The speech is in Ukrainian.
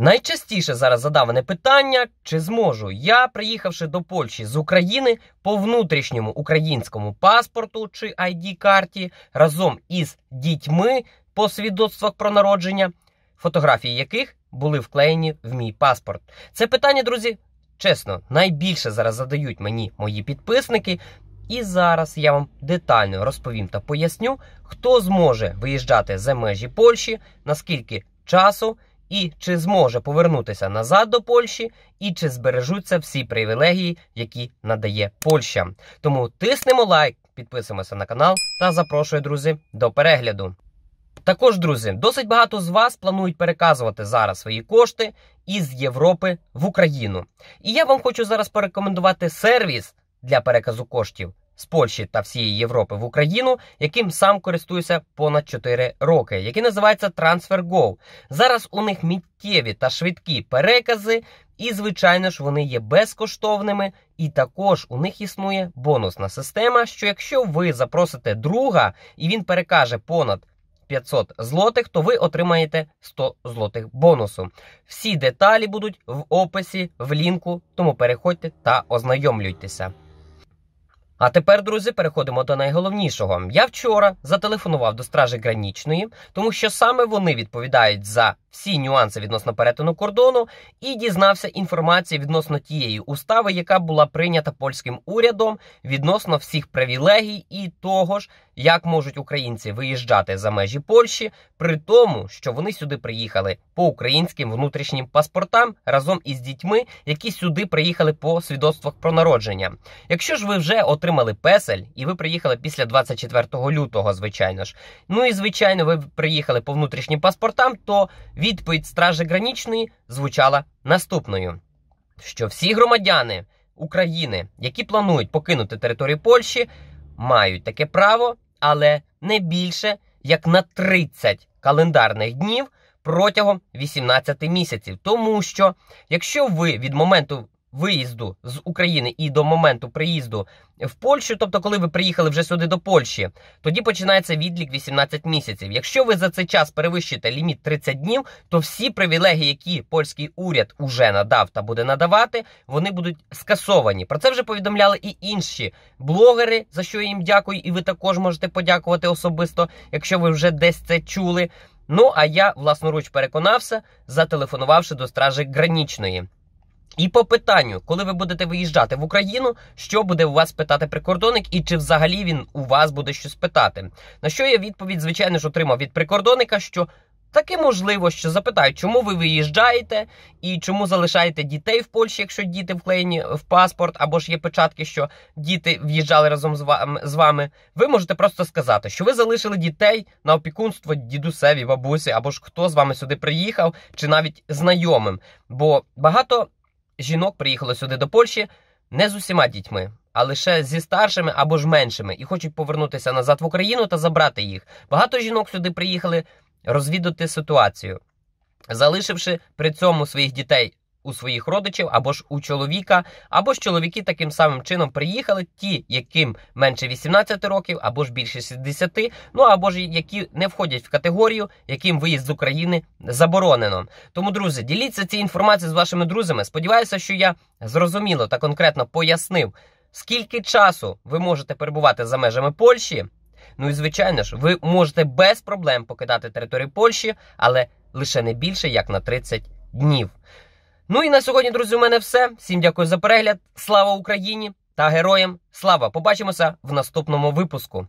Найчастіше зараз задаване питання, чи зможу я, приїхавши до Польщі з України по внутрішньому українському паспорту чи id карті разом із дітьми по свідоцтвах про народження, фотографії яких були вклеєні в мій паспорт. Це питання, друзі, чесно, найбільше зараз задають мені мої підписники. І зараз я вам детально розповім та поясню, хто зможе виїжджати за межі Польщі, наскільки часу і чи зможе повернутися назад до Польщі, і чи збережуться всі привілегії, які надає Польща. Тому тиснемо лайк, підписуємося на канал та запрошую, друзі, до перегляду. Також, друзі, досить багато з вас планують переказувати зараз свої кошти із Європи в Україну. І я вам хочу зараз порекомендувати сервіс для переказу коштів, з Польщі та всієї Європи в Україну, яким сам користуюся понад 4 роки, який називається TransferGo. Зараз у них міттєві та швидкі перекази, і, звичайно ж, вони є безкоштовними. І також у них існує бонусна система, що якщо ви запросите друга і він перекаже понад 500 злотих, то ви отримаєте 100 злотих бонусу. Всі деталі будуть в описі, в лінку, тому переходьте та ознайомлюйтеся. А тепер, друзі, переходимо до найголовнішого. Я вчора зателефонував до стражі гранічної, тому що саме вони відповідають за всі нюанси відносно перетину кордону і дізнався інформації відносно тієї устави, яка була прийнята польським урядом відносно всіх привілегій і того ж, як можуть українці виїжджати за межі Польщі, при тому, що вони сюди приїхали по українським внутрішнім паспортам разом із дітьми, які сюди приїхали по свідоцтвах про народження. Якщо ж ви вже отримали песель і ви приїхали після 24 лютого, звичайно ж, ну і звичайно, ви приїхали по внутрішнім паспортам, то Відповідь Стражі Гранічної звучала наступною: що всі громадяни України, які планують покинути територію Польщі, мають таке право, але не більше як на 30 календарних днів протягом 18 місяців. Тому що якщо ви від моменту виїзду з України і до моменту приїзду в Польщу, тобто, коли ви приїхали вже сюди до Польщі, тоді починається відлік 18 місяців. Якщо ви за цей час перевищите ліміт 30 днів, то всі привілеги, які польський уряд уже надав та буде надавати, вони будуть скасовані. Про це вже повідомляли і інші блогери, за що я їм дякую, і ви також можете подякувати особисто, якщо ви вже десь це чули. Ну а я власноруч переконався, зателефонувавши до стражі гранічної. І по питанню, коли ви будете виїжджати в Україну, що буде у вас питати прикордонник, і чи взагалі він у вас буде щось питати? На що я відповідь, звичайно ж, отримав від прикордонника, що таке можливо, що запитають, чому ви виїжджаєте і чому залишаєте дітей в Польщі, якщо діти вклеєні в паспорт, або ж є печатки, що діти в'їжджали разом з вами. Ви можете просто сказати, що ви залишили дітей на опікунство дідусеві, бабусі, або ж хто з вами сюди приїхав, чи навіть знайомим. Бо багато жінок приїхало сюди до Польщі не з усіма дітьми, а лише зі старшими або ж меншими, і хочуть повернутися назад в Україну та забрати їх. Багато жінок сюди приїхали розвідати ситуацію, залишивши при цьому своїх дітей у своїх родичів або ж у чоловіка, або ж чоловіки таким самим чином приїхали, ті, яким менше 18 років, або ж більше 60, ну або ж які не входять в категорію, яким виїзд з України заборонено. Тому, друзі, діліться цією інформацією з вашими друзями. Сподіваюся, що я зрозуміло та конкретно пояснив, скільки часу ви можете перебувати за межами Польщі. Ну і звичайно ж, ви можете без проблем покидати територію Польщі, але лише не більше як на 30 днів. Ну і на сьогодні, друзі, у мене все. Всім дякую за перегляд. Слава Україні та героям! Слава! Побачимося в наступному випуску.